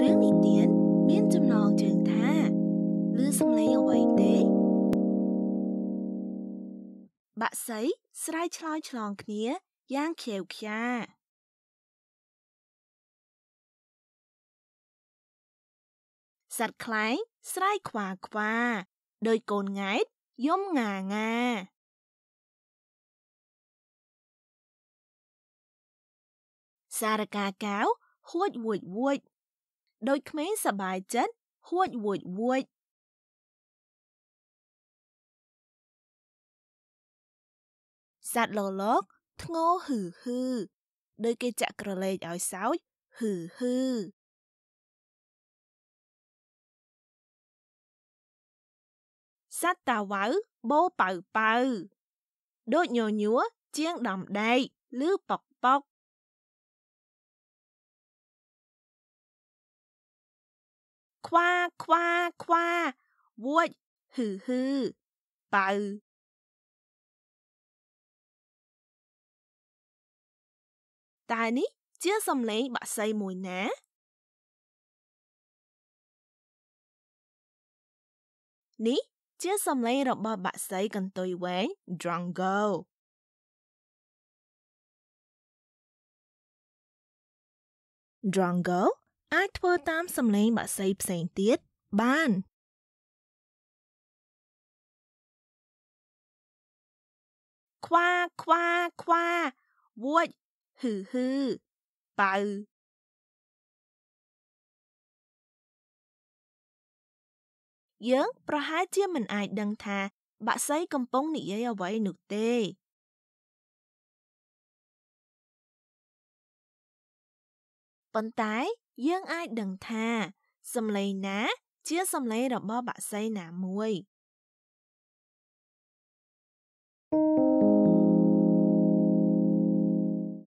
រឿងនិទានមាន ចំណងជើងថាឮសំឡេងអ្វីទេ បាក់សីស្រែកឆ្លើយឆ្លង គ្នាយ៉ាងខៀវខ្យាសត្វខ្លែងស្រែកខ្វាខ្វា ដោយកូនង៉ែតយំងាងាសារកាកៅហួចវួចវួចដោយក្មេងសបាយចិត្តហួចវួចវួចសត្វលលកធ្ងោហឺហឺដោយគេចាក់ ក្រឡេកឲ្យសោចហឺហឺសត្វតាវ៉ៅបោប៉ៅប៉ៅដូចញញួរជាងដំដែកឬប៉ុកប៉ុកខ្វា ខ្វាខ្វាវួចហឺហឺបៅតែនេះជាសំឡេងបក្សីមួយណានេះជាសំឡេងរបស់បក្សីកន្ទុយវែង Drongo ដរងហ្គោអាចធ្វើតាមសំឡេងបក្សីផ្សេងទៀតបានខ្វាខ្វាខ្វាវួចហឺហឺបៅយើងប្រហែលជាមិនអាចដឹងថាបក្សីកំពុងនិយាយអ្វីនោះទេប៉ុន្តែ យើងអាចដឹងថាសំឡេងណា ជាសំឡេងរបស់បក្សីណាមួយ។